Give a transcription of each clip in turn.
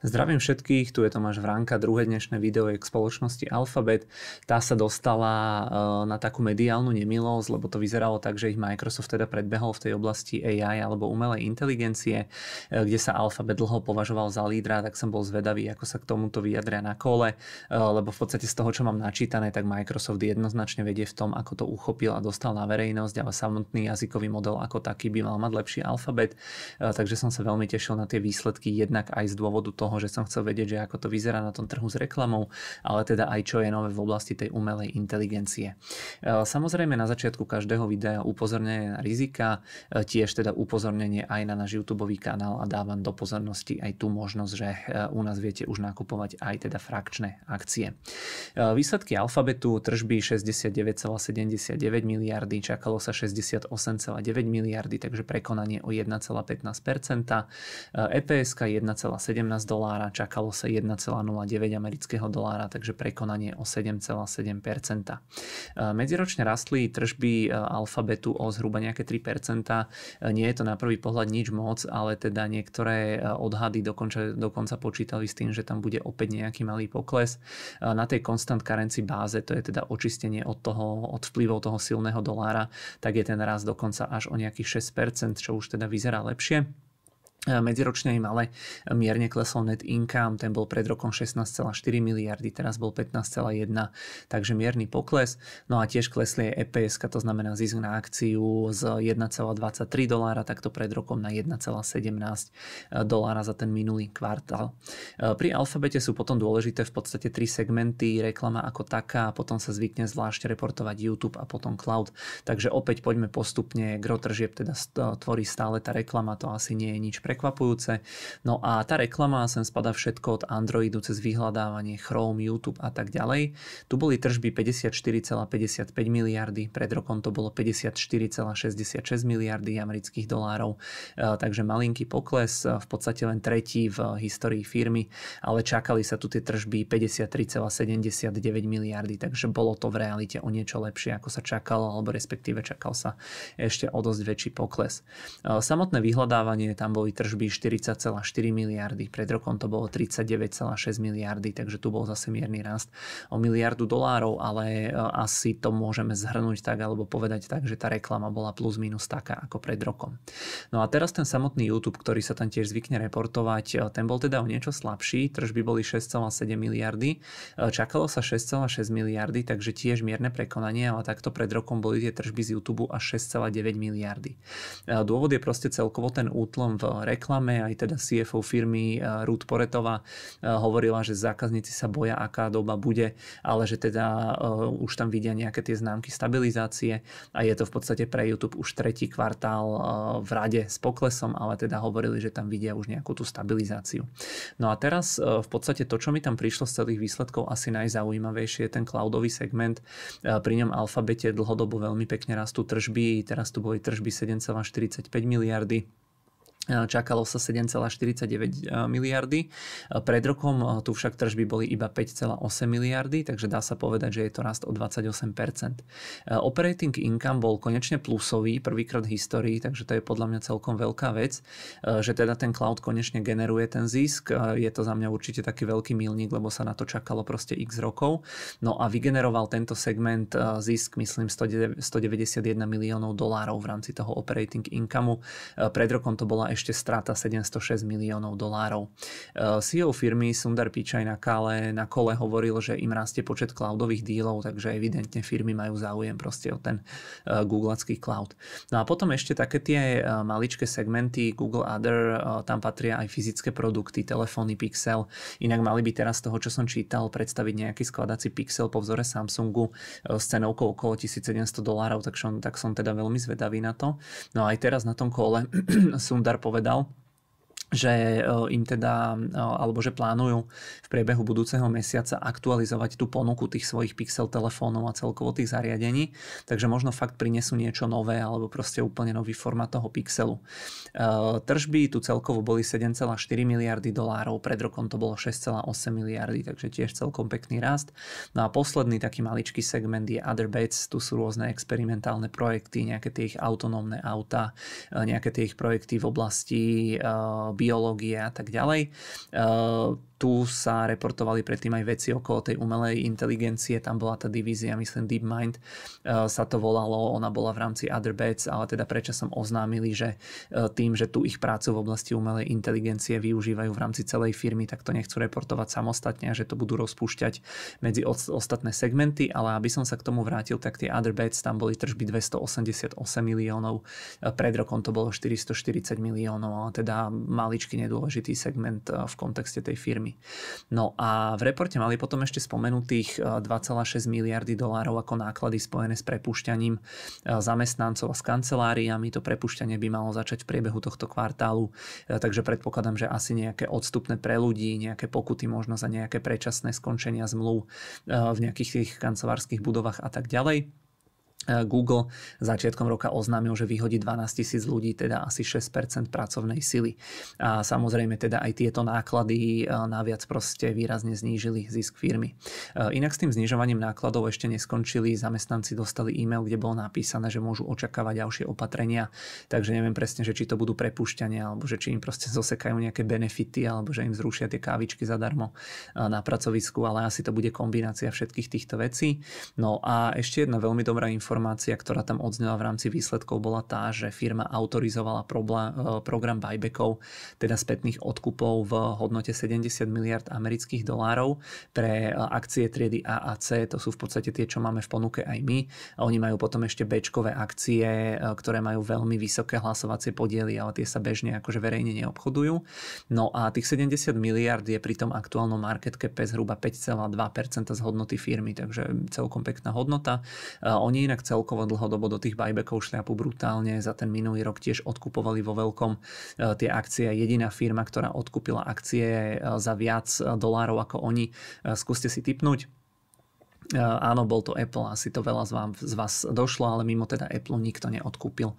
Zdravím všetkých, tu je Tomáš Vranka, druhé dnešné video je k spoločnosti Alphabet. Tá sa dostala eh, na takú mediálnu nemilosť, lebo to vyzeralo tak, že ich Microsoft teda predbehol v tej oblasti AI alebo umelej inteligencie, eh, kde sa Alphabet dlho považoval za lídra, tak som bol zvedavý, ako sa k tomuto vyjadria na kole, eh, lebo v podstate z toho, čo mám načítané, tak Microsoft jednoznačne vedie v tom, ako to uchopil a dostal na verejnosť, ale samotný jazykový model ako taký by mal mať lepší alfabet, takže som sa veľmi tešil na tie výsledky jednak aj z dôvodu toho, toho, že som chcel vedieť, že ako to vyzerá na tom trhu s reklamou, ale teda aj čo je nové v oblasti tej umelej inteligencie. E, samozrejme na začiatku každého videa upozornenie na rizika, e, tiež teda upozornenie aj na náš YouTube kanál a dávam do pozornosti aj tú možnosť, že e, u nás viete už nakupovať aj teda frakčné akcie. Výsledky alfabetu, tržby 69,79 miliardy, čakalo sa 68,9 miliardy, takže prekonanie o 1,15%, EPSK 1,17 dolarov, dolára, čakalo sa 1,09 amerického dolára, takže prekonanie o 7,7%. E, medziročne rastli tržby e, Alfabetu o zhruba nejaké 3%. E, nie je to na prvý pohľad nič moc, ale teda niektoré odhady dokonca, dokonca počítali s tým, že tam bude opäť nejaký malý pokles. Na tej constant currency báze, to je teda očistenie od, toho, od vplyvov toho silného dolára, tak je ten rast dokonca až o nejakých 6%, čo už teda vyzerá lepšie. E, medziročnej, ale mierne klesol net income, ten bol pred rokom 16,4 miliardy, teraz bol 15,1, takže mierny pokles. No a tiež klesli aj EPS, to znamená zisk na akciu z 1,23 dolára, takto pred rokom na 1,17 dolára za ten minulý kvartál. E, pri alfabete sú potom dôležité v podstate tri segmenty, reklama ako taká, potom sa zvykne zvlášť reportovať YouTube a potom cloud. Takže opäť poďme postupne, gro tržieb teda tvorí stále tá reklama, to asi nie je nič pre prekvapujúce. No a tá reklama sem spada všetko od Androidu cez vyhľadávanie Chrome, YouTube a tak ďalej. Tu boli tržby 54,55 miliardy, pred rokom to bolo 54,66 miliardy amerických dolárov, e, takže malinký pokles, e, v podstate len tretí v histórii firmy, ale čakali sa tu tie tržby 53,79 miliardy, takže bolo to v realite o niečo lepšie, ako sa čakalo, alebo respektíve čakal sa ešte o dosť väčší pokles. E, samotné vyhľadávanie, tam boli tržby 40,4 miliardy, pred rokom to bolo 39,6 miliardy, takže tu bol zase mierny rast o miliardu dolárov, ale e, asi to môžeme zhrnúť tak alebo povedať tak, že tá reklama bola plus minus taká ako pred rokom. No a teraz ten samotný YouTube, ktorý sa tam tiež zvykne reportovať, e, ten bol teda o niečo slabší, tržby boli 6,7 miliardy, e, čakalo sa 6,6 miliardy, takže tiež mierne prekonanie, ale takto pred rokom boli tie tržby z YouTube až 6,9 miliardy. Dôvod je proste celkovo ten útlom v reklame, aj teda CFO firmy eh, Ruth Poretová eh, hovorila, že zákazníci sa boja, aká doba bude, ale že teda eh, už tam vidia nejaké tie známky stabilizácie a je to v podstate pre YouTube už tretí kvartál v rade s poklesom, ale teda hovorili, že tam vidia už nejakú tú stabilizáciu. No a teraz v podstate to, čo mi tam prišlo z celých výsledkov, asi najzaujímavejšie je ten cloudový segment. Pri ňom Alfabete dlhodobo veľmi pekne rastú tržby, teraz tu boli tržby 7,45 miliardy E, čakalo sa 7,49 e, miliardy. E, pred rokom tu však tržby boli iba 5,8 miliardy, takže dá sa povedať, že je to rast o 28%. Operating income bol konečne plusový, prvýkrát v histórii, takže to je podľa mňa celkom veľká vec, že teda ten cloud konečne generuje ten zisk. Je to za mňa určite taký veľký milník, lebo sa na to čakalo proste x rokov. No a vygeneroval tento segment zisk, myslím, 191 miliónov dolárov v rámci toho operating Income. Pred rokom to bola ešte ešte strata 706 miliónov dolárov. E, CEO firmy Sundar Pichaj na, kale, na kole hovoril, že im rastie počet cloudových dílov, takže evidentne firmy majú záujem proste o ten e, googlacký cloud. No a potom ešte také tie e, maličké segmenty Google Other, tam patria aj fyzické produkty, telefóny Pixel. Inak mali by teraz z toho, čo som čítal, predstaviť nejaký skladací Pixel po vzore Samsungu s cenovkou okolo 1700 dolárov, tak som, tak som teda veľmi zvedavý na to. No aj teraz na tom kole Sundar po povedal že e, im teda, e, alebo že plánujú v priebehu budúceho mesiaca aktualizovať tú ponuku tých svojich pixel telefónov a celkovo tých zariadení, takže možno fakt prinesú niečo nové alebo proste úplne nový format toho pixelu. E, tržby tu celkovo boli 7,4 miliardy dolárov, pred rokom to bolo 6,8 miliardy, takže tiež celkom pekný rast. No a posledný taký maličký segment je Other Bets, tu sú rôzne experimentálne projekty, nejaké tie ich autonómne auta, nejaké tie ich projekty v oblasti biológie a tak ďalej. Ehm, tu sa reportovali predtým aj veci okolo tej umelej inteligencie, tam bola tá divízia, myslím DeepMind eh, sa to volalo, ona bola v rámci Other Bets, ale teda prečo som oznámili, že eh, tým, že tu ich prácu v oblasti umelej inteligencie využívajú v rámci celej firmy, tak to nechcú reportovať samostatne a že to budú rozpúšťať medzi ostatné segmenty, ale aby som sa k tomu vrátil, tak tie Other Bets, tam boli tržby 288 miliónov, eh, pred rokom to bolo 440 miliónov, ale teda maličky nedôležitý segment v kontexte tej firmy firmy. No a v reporte mali potom ešte spomenutých 2,6 e, miliardy dolárov ako náklady spojené s prepušťaním e, zamestnancov a s kanceláriami. To prepušťanie by malo začať v priebehu tohto kvartálu, e, takže predpokladám, že asi nejaké odstupné pre ľudí, nejaké pokuty možno za nejaké predčasné skončenia zmluv v nejakých tých kancelárskych budovách a tak ďalej. E, Google začiatkom roka oznámil, že vyhodí 12 tisíc ľudí, teda asi 6% pracovnej sily. A samozrejme teda aj tieto náklady e, naviac proste výrazne znížili zisk firmy. E, inak s tým znižovaním nákladov ešte neskončili, zamestnanci dostali e-mail, kde bolo napísané, že môžu očakávať ďalšie opatrenia, takže neviem presne, že či to budú prepušťania, alebo že či im proste zosekajú nejaké benefity, alebo že im zrušia tie kávičky zadarmo na pracovisku, ale asi to bude kombinácia všetkých týchto vecí. No a ešte jedna veľmi dobrá informácia informácia, ktorá tam odznela v rámci výsledkov, bola tá, že firma autorizovala e, program buybackov, teda spätných odkupov v hodnote 70 miliard amerických dolárov pre e, akcie triedy A a C, to sú v podstate tie, čo máme v ponuke aj my. A oni majú potom ešte bečkové akcie, e, ktoré majú veľmi vysoké hlasovacie podiely, ale tie sa bežne akože verejne neobchodujú. No a tých 70 miliard je pri tom aktuálnom market cap zhruba 5,2% z hodnoty firmy, takže celkom pekná hodnota. Oni inak tak celkovo dlhodobo do tých buybackov šľapu brutálne. Za ten minulý rok tiež odkupovali vo veľkom e, tie akcie. Jediná firma, ktorá odkúpila akcie e, za viac e, dolárov ako oni, skúste si typnúť Eh, áno, bol to Apple, asi to veľa z, vám, z vás došlo, ale mimo teda Apple nikto neodkúpil eh,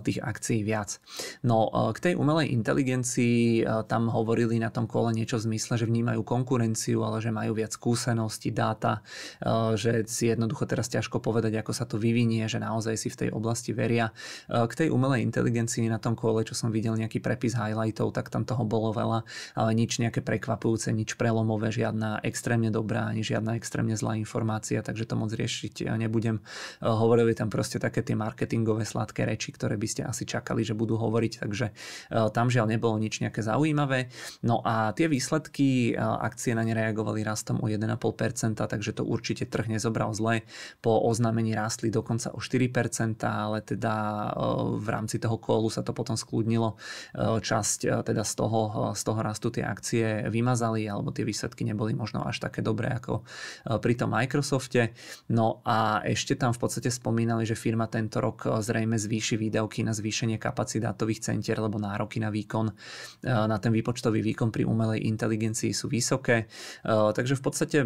tých akcií viac. No eh, k tej umelej inteligencii tam hovorili na tom kole niečo v zmysle, že vnímajú konkurenciu, ale že majú viac skúseností, dáta, že si jednoducho teraz ťažko povedať, ako sa to vyvinie, že naozaj si v tej oblasti veria. K tej umelej inteligencii na tom kole, čo som videl nejaký prepis highlightov, tak tam toho bolo veľa, ale nič nejaké prekvapujúce, nič prelomové, žiadna extrémne dobrá ani žiadna extrémne zlá informácia informácia, takže to moc riešiť ja nebudem. Eh, hovorili tam proste také tie marketingové sladké reči, ktoré by ste asi čakali, že budú hovoriť, takže eh, tam žiaľ nebolo nič nejaké zaujímavé. No a tie výsledky, eh, akcie na ne reagovali rastom o 1,5%, takže to určite trh nezobral zle. Po oznámení rástli dokonca o 4%, ale teda v rámci toho kolu sa to potom skľudnilo. Časť teda z toho, z toho rastu tie akcie vymazali alebo tie výsledky neboli možno až také dobré ako pri tom Microsofte. No a ešte tam v podstate spomínali, že firma tento rok eh, zrejme zvýši výdavky na zvýšenie kapacít dátových centier, lebo nároky na výkon, eh, na ten výpočtový výkon pri umelej inteligencii sú vysoké. Eh, takže v podstate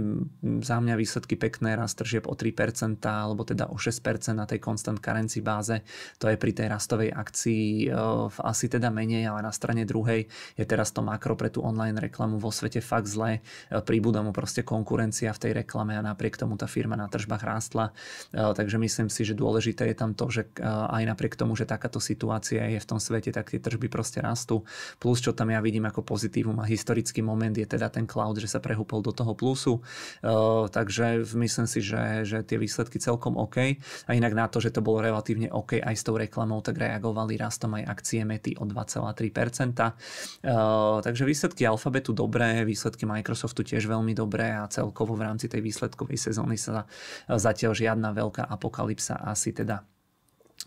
za mňa výsledky pekné, rast tržieb o 3%, alebo teda o 6% na tej constant currency báze. To je pri tej rastovej akcii asi teda menej, ale na strane druhej je teraz to makro pre tú online reklamu vo svete fakt zlé. Pribúda mu proste konkurencia v tej reklame a napriek napriek tomu tá firma na tržbách rástla. E, takže myslím si, že dôležité je tam to, že e, aj napriek tomu, že takáto situácia je v tom svete, tak tie tržby proste rastú. Plus, čo tam ja vidím ako pozitívum a historický moment je teda ten cloud, že sa prehúpol do toho plusu. E, takže myslím si, že, že tie výsledky celkom OK. A inak na to, že to bolo relatívne OK aj s tou reklamou, tak reagovali rastom aj akcie mety o 2,3%. Takže výsledky Alphabetu dobré, výsledky Microsoftu tiež veľmi dobré a celkovo v rámci tej výsledkovej sezóny sa zatiaľ žiadna veľká apokalypsa asi teda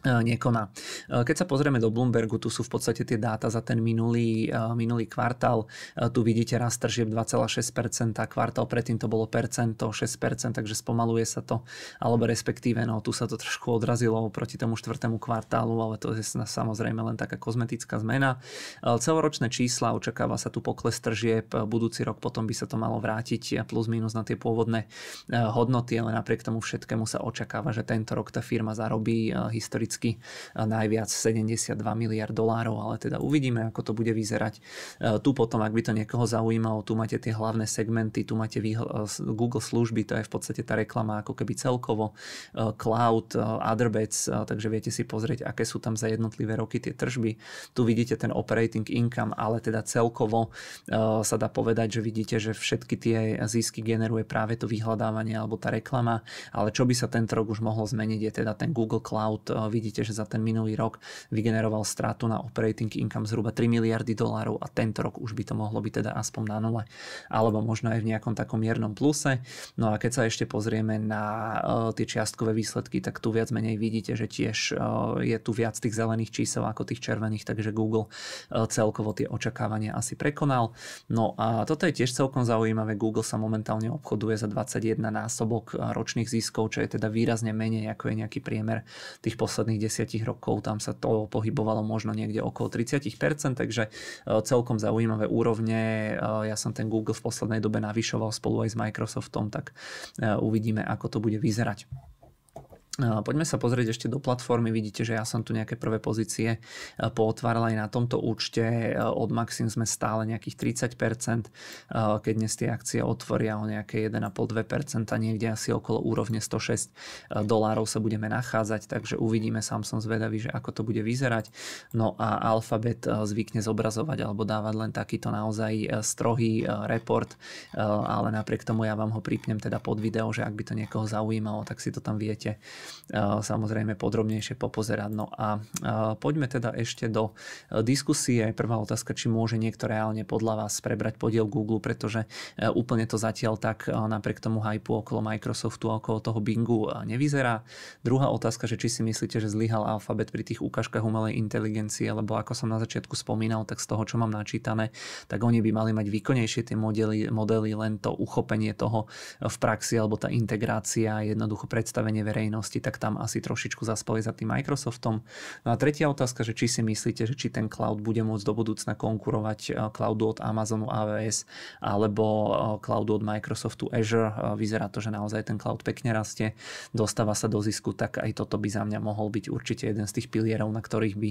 E, nekoná. E, keď sa pozrieme do Bloombergu, tu sú v podstate tie dáta za ten minulý, e, minulý kvartál. Tu vidíte rast tržieb 2,6%, kvartál predtým to bolo percento, 6%, takže spomaluje sa to, alebo respektíve, no tu sa to trošku odrazilo proti tomu štvrtému kvartálu, ale to je samozrejme len taká kozmetická zmena. Celoročné čísla, očakáva sa tu pokles tržieb, budúci rok potom by sa to malo vrátiť plus minus na tie pôvodné hodnoty, ale napriek tomu všetkému sa očakáva, že tento rok tá firma zarobí historicky historicky najviac 72 miliard dolárov, ale teda uvidíme, ako to bude vyzerať. E, tu potom, ak by to niekoho zaujímalo, tu máte tie hlavné segmenty, tu máte e, Google služby, to je v podstate tá reklama ako keby celkovo, e, cloud, Otherbets, takže viete si pozrieť, aké sú tam za jednotlivé roky tie tržby. Tu vidíte ten operating income, ale teda celkovo sa dá povedať, že vidíte, že všetky tie zisky generuje práve to vyhľadávanie alebo tá reklama, ale čo by sa tento rok už mohlo zmeniť je teda ten Google Cloud vidíte, že za ten minulý rok vygeneroval stratu na operating income zhruba 3 miliardy dolárov a tento rok už by to mohlo byť teda aspoň na nule, alebo možno aj v nejakom takom miernom pluse. No a keď sa ešte pozrieme na eh, tie čiastkové výsledky, tak tu viac menej vidíte, že tiež eh, je tu viac tých zelených čísel ako tých červených, takže Google eh, celkovo tie očakávania asi prekonal. No a toto je tiež celkom zaujímavé. Google sa momentálne obchoduje za 21 násobok ročných ziskov, čo je teda výrazne menej ako je nejaký priemer tých posledných posledných desiatich rokov tam sa to pohybovalo možno niekde okolo 30%, takže e, celkom zaujímavé úrovne. E, ja som ten Google v poslednej dobe navyšoval spolu aj s Microsoftom, tak e, uvidíme, ako to bude vyzerať. Poďme sa pozrieť ešte do platformy. Vidíte, že ja som tu nejaké prvé pozície e, pootváral aj na tomto účte. E, od Maxim sme stále nejakých 30%, e, keď dnes tie akcie otvoria o nejaké 1,5-2%, niekde asi okolo úrovne 106 dolárov sa budeme nachádzať, takže uvidíme, sám som zvedavý, že ako to bude vyzerať. No a Alphabet zvykne zobrazovať alebo dávať len takýto naozaj strohý report, ale napriek tomu ja vám ho prípnem teda pod video, že ak by to niekoho zaujímalo, tak si to tam viete samozrejme podrobnejšie popozerať. No a poďme teda ešte do e, diskusie. Prvá otázka, či môže niekto reálne podľa vás prebrať podiel Google, pretože e, úplne to zatiaľ tak e, napriek tomu hypu okolo Microsoftu a okolo toho Bingu nevyzerá. Druhá otázka, že či si myslíte, že zlyhal alfabet pri tých ukážkach umelej inteligencie, lebo ako som na začiatku spomínal, tak z toho, čo mám načítané, tak oni by mali mať výkonnejšie tie modely, modely len to uchopenie toho v praxi alebo tá integrácia, jednoducho predstavenie verejnosti oblasti, tak tam asi trošičku zaspali za tým Microsoftom. No a tretia otázka, že či si myslíte, že či ten cloud bude môcť do budúcna konkurovať e, cloudu od Amazonu AWS alebo e, cloudu od Microsoftu Azure. E, vyzerá to, že naozaj ten cloud pekne rastie, dostáva sa do zisku, tak aj toto by za mňa mohol byť určite jeden z tých pilierov, na ktorých by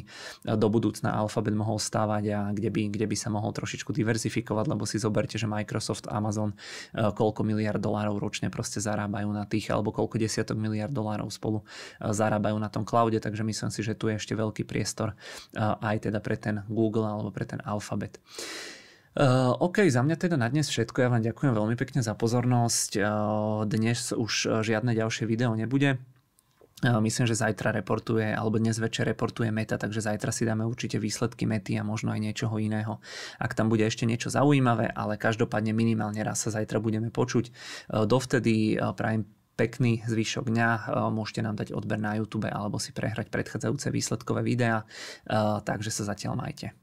do budúcna Alphabet mohol stávať a kde by, kde by sa mohol trošičku diverzifikovať, lebo si zoberte, že Microsoft, Amazon koľko miliard dolárov ročne proste zarábajú na tých, alebo koľko desiatok miliard dolárov spolu e, zarábajú na tom cloude, takže myslím si, že tu je ešte veľký priestor e, aj teda pre ten Google alebo pre ten Alphabet. Uh, OK, za mňa teda na dnes všetko. Ja vám ďakujem veľmi pekne za pozornosť. Uh, dnes už žiadne ďalšie video nebude. Myslím, že zajtra reportuje, alebo dnes večer reportuje Meta, takže zajtra si dáme určite výsledky Mety a možno aj niečoho iného, ak tam bude ešte niečo zaujímavé, ale každopádne minimálne raz sa zajtra budeme počuť. Dovtedy prajem pekný zvyšok dňa. Eh, môžete nám dať odber na YouTube alebo si prehrať predchádzajúce výsledkové videá. Eh, takže sa zatiaľ majte.